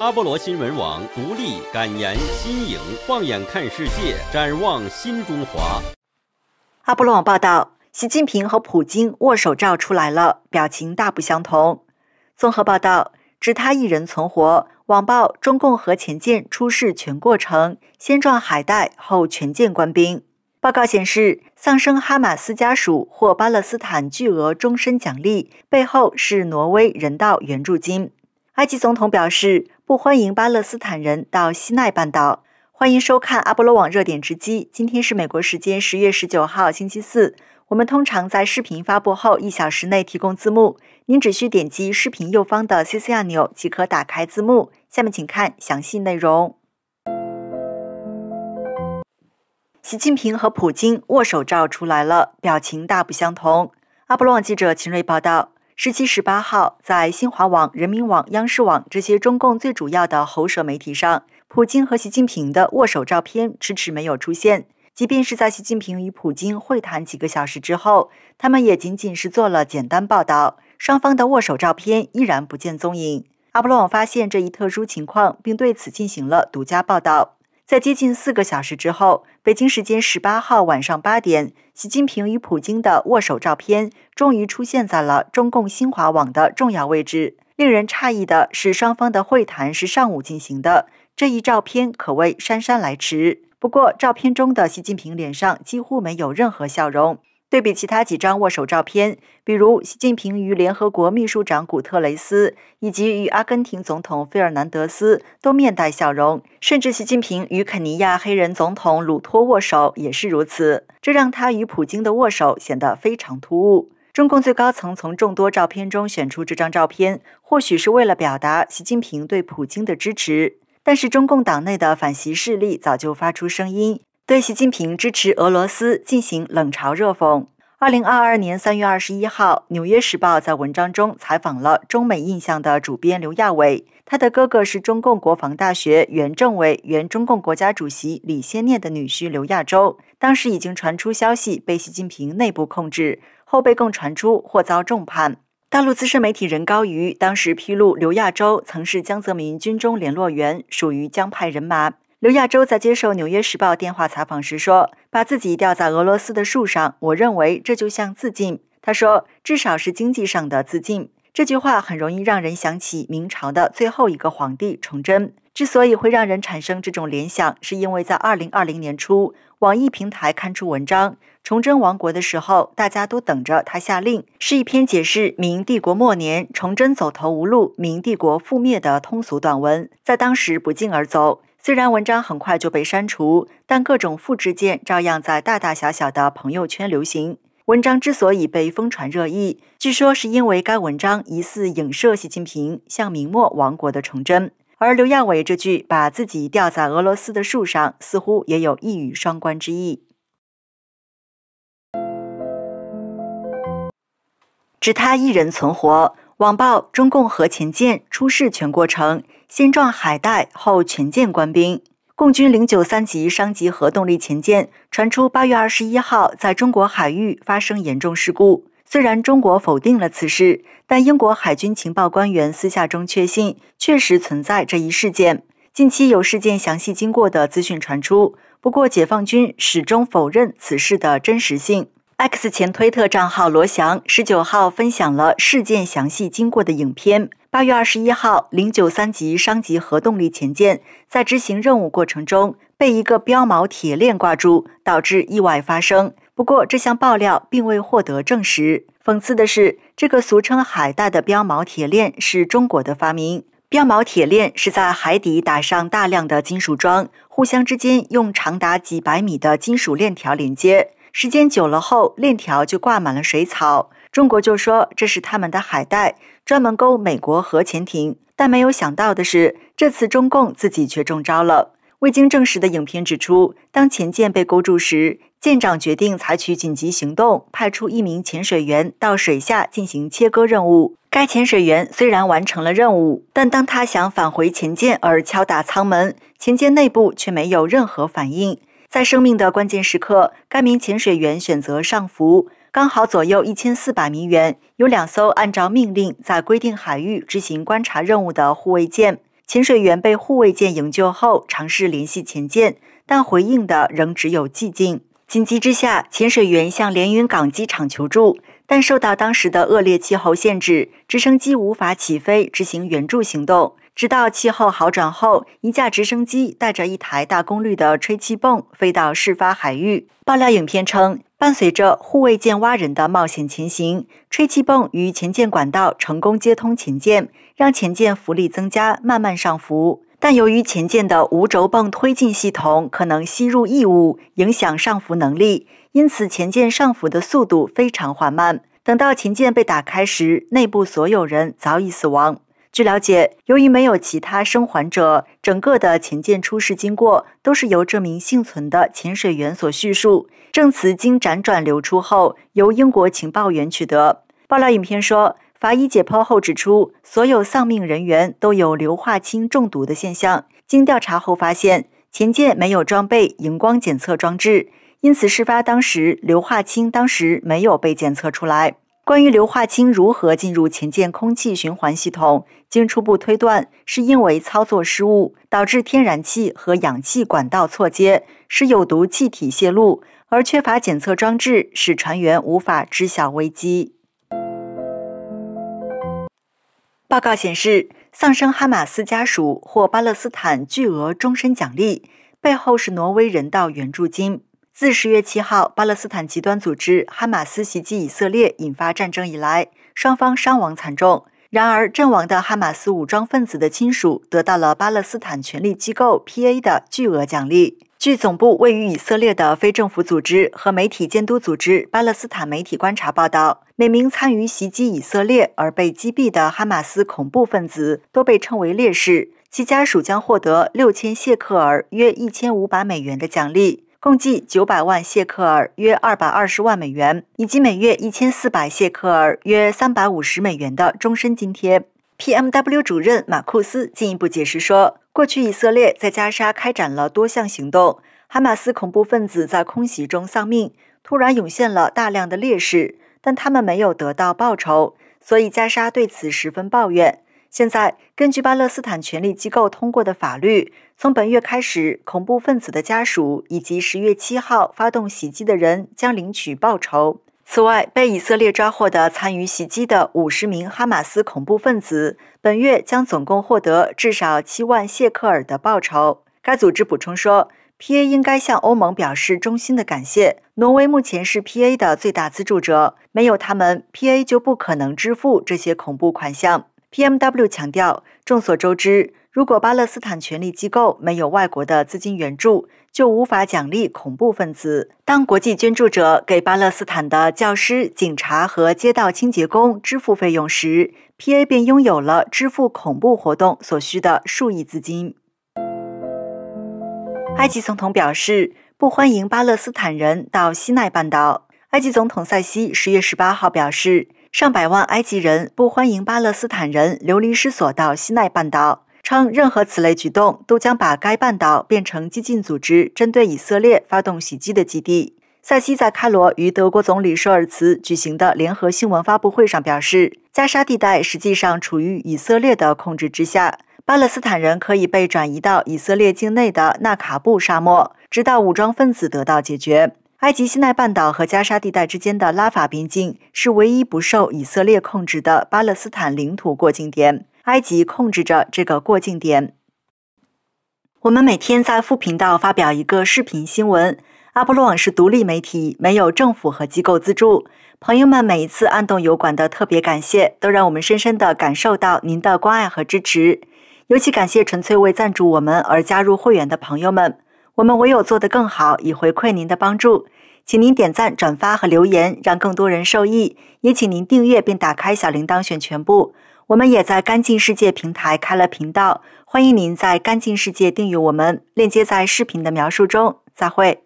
阿波罗新闻网独立、感言、新颖，放眼看世界，展望新中华。阿波罗网报道：习近平和普京握手照出来了，表情大不相同。综合报道：只他一人存活。网曝中共核潜舰出事全过程：先撞海带，后全舰官兵。报告显示，丧生哈马斯家属获巴勒斯坦巨额终身奖励，背后是挪威人道援助金。埃及总统表示不欢迎巴勒斯坦人到西奈半岛。欢迎收看《阿波罗网热点直击》。今天是美国时间十月十九号星期四。我们通常在视频发布后一小时内提供字幕，您只需点击视频右方的 CC 按钮即可打开字幕。下面请看详细内容。习近平和普京握手照出来了，表情大不相同。阿波罗网记者秦瑞报道。十七十八号，在新华网、人民网、央视网这些中共最主要的喉舌媒体上，普京和习近平的握手照片迟迟没有出现。即便是在习近平与普京会谈几个小时之后，他们也仅仅是做了简单报道，双方的握手照片依然不见踪影。阿波罗网发现这一特殊情况，并对此进行了独家报道。在接近四个小时之后，北京时间十八号晚上八点，习近平与普京的握手照片终于出现在了中共新华网的重要位置。令人诧异的是，双方的会谈是上午进行的，这一照片可谓姗姗来迟。不过，照片中的习近平脸上几乎没有任何笑容。对比其他几张握手照片，比如习近平与联合国秘书长古特雷斯，以及与阿根廷总统费尔南德斯，都面带笑容。甚至习近平与肯尼亚黑人总统鲁托握手也是如此，这让他与普京的握手显得非常突兀。中共最高层从众多照片中选出这张照片，或许是为了表达习近平对普京的支持。但是，中共党内的反习势力早就发出声音。对习近平支持俄罗斯进行冷嘲热讽。二零二二年三月二十一号，《纽约时报》在文章中采访了《中美印象》的主编刘亚伟，他的哥哥是中共国防大学原政委、原中共国家主席李先念的女婿刘亚洲。当时已经传出消息，被习近平内部控制，后被更传出或遭重判。大陆资深媒体人高于当时披露，刘亚洲曾是江泽民军中联络员，属于江派人马。刘亚洲在接受《纽约时报》电话采访时说：“把自己吊在俄罗斯的树上，我认为这就像自尽。”他说：“至少是经济上的自尽。”这句话很容易让人想起明朝的最后一个皇帝崇祯。之所以会让人产生这种联想，是因为在二零二零年初，网易平台刊出文章《崇祯亡国的时候，大家都等着他下令》，是一篇解释明帝国末年崇祯走投无路、明帝国覆灭的通俗短文，在当时不胫而走。虽然文章很快就被删除，但各种复制件照样在大大小小的朋友圈流行。文章之所以被疯传热议，据说是因为该文章疑似影射习近平向明末亡国的崇祯，而刘亚伟这句把自己吊在俄罗斯的树上，似乎也有一语双关之意，只他一人存活。网曝中共核潜舰出事全过程：先撞海带，后全舰官兵。共军零九三级商级核动力潜舰传出八月二十一号在中国海域发生严重事故。虽然中国否定了此事，但英国海军情报官员私下中确信确实存在这一事件。近期有事件详细经过的资讯传出，不过解放军始终否认此事的真实性。x 前推特账号罗翔十九号分享了事件详细经过的影片。八月二十一号，零九三级商级核动力潜舰在执行任务过程中被一个标锚铁链挂住，导致意外发生。不过，这项爆料并未获得证实。讽刺的是，这个俗称海带的标锚铁链是中国的发明。标锚铁链是在海底打上大量的金属桩，互相之间用长达几百米的金属链条连接。时间久了后，链条就挂满了水草。中国就说这是他们的海带，专门勾美国核潜艇。但没有想到的是，这次中共自己却中招了。未经证实的影片指出，当潜舰被勾住时，舰长决定采取紧急行动，派出一名潜水员到水下进行切割任务。该潜水员虽然完成了任务，但当他想返回潜舰而敲打舱门，潜舰内部却没有任何反应。在生命的关键时刻，该名潜水员选择上浮，刚好左右一千四百米远有两艘按照命令在规定海域执行观察任务的护卫舰。潜水员被护卫舰营救后，尝试联系前舰，但回应的仍只有寂静。紧急之下，潜水员向连云港机场求助，但受到当时的恶劣气候限制，直升机无法起飞执行援助行动。直到气候好转后，一架直升机带着一台大功率的吹气泵飞到事发海域。爆料影片称，伴随着护卫舰“蛙人”的冒险前行，吹气泵与前舰管道成功接通，前舰让前舰浮力增加，慢慢上浮。但由于前舰的无轴泵推进系统可能吸入异物，影响上浮能力，因此前舰上浮的速度非常缓慢。等到前舰被打开时，内部所有人早已死亡。据了解，由于没有其他生还者，整个的潜舰出事经过都是由这名幸存的潜水员所叙述。证词经辗转流出后，由英国情报员取得。爆料影片说法医解剖后指出，所有丧命人员都有硫化氢中毒的现象。经调查后发现，潜舰没有装备荧光检测装置，因此事发当时硫化氢当时没有被检测出来。关于硫化氢如何进入前舰空气循环系统，经初步推断，是因为操作失误导致天然气和氧气管道错接，使有毒气体泄露，而缺乏检测装置，使船员无法知晓危机。报告显示，丧生哈马斯家属获巴勒斯坦巨额终身奖励，背后是挪威人道援助金。自十月七号，巴勒斯坦极端组织哈马斯袭击以色列，引发战争以来，双方伤亡惨重。然而，阵亡的哈马斯武装分子的亲属得到了巴勒斯坦权力机构 （PA） 的巨额奖励。据总部位于以色列的非政府组织和媒体监督组织巴勒斯坦媒体观察报道，每名参与袭击以色列而被击毙的哈马斯恐怖分子都被称为烈士，其家属将获得六千谢克尔（约一千五百美元）的奖励。共计九百万谢克尔，约二百二十万美元，以及每月一千四百谢克尔，约三百五十美元的终身津贴。PMW 主任马库斯进一步解释说，过去以色列在加沙开展了多项行动，哈马斯恐怖分子在空袭中丧命，突然涌现了大量的烈士，但他们没有得到报酬，所以加沙对此十分抱怨。现在，根据巴勒斯坦权力机构通过的法律，从本月开始，恐怖分子的家属以及十月七号发动袭击的人将领取报酬。此外，被以色列抓获的参与袭击的五十名哈马斯恐怖分子，本月将总共获得至少七万谢克尔的报酬。该组织补充说，PA 应该向欧盟表示衷心的感谢。挪威目前是 PA 的最大资助者，没有他们，PA 就不可能支付这些恐怖款项。P.M.W. 强调，众所周知，如果巴勒斯坦权力机构没有外国的资金援助，就无法奖励恐怖分子。当国际捐助者给巴勒斯坦的教师、警察和街道清洁工支付费用时，P.A. 便拥有了支付恐怖活动所需的数亿资金。埃及总统表示不欢迎巴勒斯坦人到西奈半岛。埃及总统塞西十月十八号表示。上百万埃及人不欢迎巴勒斯坦人流离失所到西奈半岛，称任何此类举动都将把该半岛变成激进组织针对以色列发动袭击的基地。塞西在开罗与德国总理舒尔茨举行的联合新闻发布会上表示：“加沙地带实际上处于以色列的控制之下，巴勒斯坦人可以被转移到以色列境内的纳卡布沙漠，直到武装分子得到解决。”埃及西奈半岛和加沙地带之间的拉法边境是唯一不受以色列控制的巴勒斯坦领土过境点。埃及控制着这个过境点。我们每天在副频道发表一个视频新闻。阿波罗网是独立媒体，没有政府和机构资助。朋友们每一次按动油管的特别感谢，都让我们深深的感受到您的关爱和支持。尤其感谢纯粹为赞助我们而加入会员的朋友们。我们唯有做得更好，以回馈您的帮助。请您点赞、转发和留言，让更多人受益。也请您订阅并打开小铃铛，选全部。我们也在干净世界平台开了频道，欢迎您在干净世界订阅我们，链接在视频的描述中。再会。